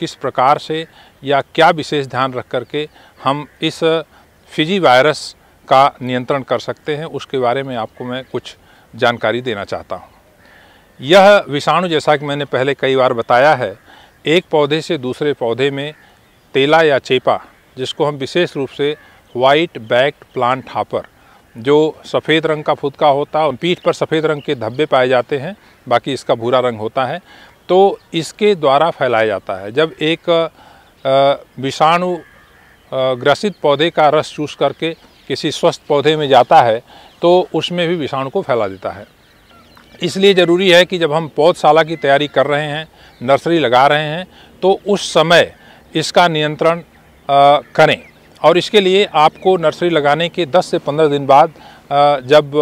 किस प्रकार से या क्या विशेष ध्यान रख कर के हम इस फिजी वायरस का नियंत्रण कर सकते हैं उसके बारे में आपको मैं कुछ जानकारी देना चाहता हूँ यह विषाणु जैसा कि मैंने पहले कई बार बताया है एक पौधे से दूसरे पौधे में तेला या चेपा जिसको हम विशेष रूप से वाइट बैक्ड प्लांट हापर जो सफ़ेद रंग का फुदका होता है पीठ पर सफ़ेद रंग के धब्बे पाए जाते हैं बाकी इसका भूरा रंग होता है तो इसके द्वारा फैलाया जाता है जब एक विषाणु ग्रसित पौधे का रस चूस करके किसी स्वस्थ पौधे में जाता है तो उसमें भी विषाणु को फैला देता है इसलिए ज़रूरी है कि जब हम पौधशाला की तैयारी कर रहे हैं नर्सरी लगा रहे हैं तो उस समय इसका नियंत्रण करें और इसके लिए आपको नर्सरी लगाने के 10 से 15 दिन बाद जब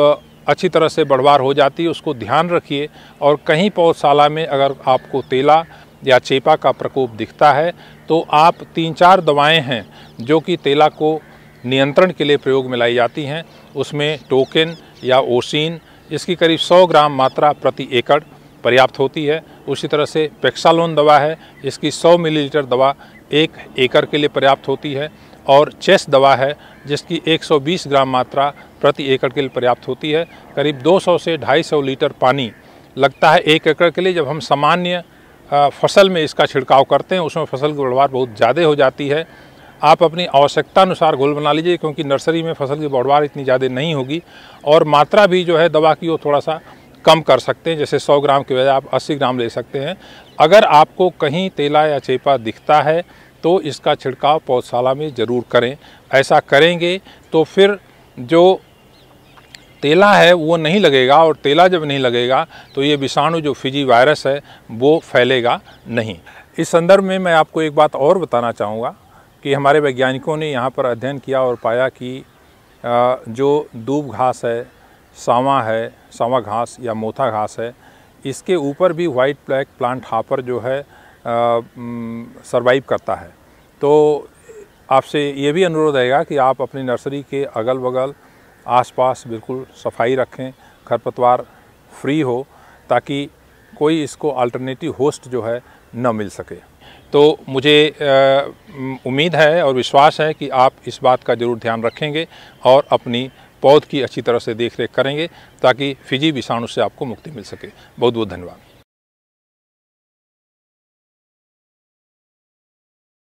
अच्छी तरह से बढ़वार हो जाती है उसको ध्यान रखिए और कहीं पौधशाला में अगर आपको तेला या चेपा का प्रकोप दिखता है तो आप तीन चार दवाएं हैं जो कि तेला को नियंत्रण के लिए प्रयोग में लाई जाती हैं उसमें टोकन या ओसिन इसकी करीब 100 ग्राम मात्रा प्रति एकड़ पर्याप्त होती है उसी तरह से पेक्सालोन दवा है इसकी 100 मिलीलीटर दवा एक एकड़ के लिए पर्याप्त होती है और चेस दवा है जिसकी 120 ग्राम मात्रा प्रति एकड़ के लिए पर्याप्त होती है करीब 200 से 250 लीटर पानी लगता है एक एकड़ के लिए जब हम सामान्य फसल में इसका छिड़काव करते हैं उसमें फसल की बढ़वार बहुत ज़्यादा हो जाती है आप अपनी आवश्यकता अनुसार घोल बना लीजिए क्योंकि नर्सरी में फसल की बढ़वार इतनी ज़्यादा नहीं होगी और मात्रा भी जो है दवा की वो थोड़ा सा कम कर सकते हैं जैसे 100 ग्राम के बजाय आप 80 ग्राम ले सकते हैं अगर आपको कहीं तेला या चेपा दिखता है तो इसका छिड़काव पौधशाला में ज़रूर करें ऐसा करेंगे तो फिर जो तेला है वो नहीं लगेगा और तेला जब नहीं लगेगा तो ये विषाणु जो फिजी वायरस है वो फैलेगा नहीं इस संदर्भ में मैं आपको एक बात और बताना चाहूँगा कि हमारे वैज्ञानिकों ने यहाँ पर अध्ययन किया और पाया कि जो दूब घास है सावा है सावा घास या मोथा घास है इसके ऊपर भी वाइट ब्लैक प्लांट हापर जो है सरवाइव करता है तो आपसे ये भी अनुरोध रहेगा कि आप अपनी नर्सरी के अगल बगल आसपास बिल्कुल सफाई रखें खरपतवार फ्री हो ताकि कोई इसको अल्टरनेटिव होस्ट जो है न मिल सके तो मुझे उम्मीद है और विश्वास है कि आप इस बात का ज़रूर ध्यान रखेंगे और अपनी पौध की अच्छी तरह से देख रेख करेंगे ताकि फिजी विषाणु से आपको मुक्ति मिल सके बहुत बहुत धन्यवाद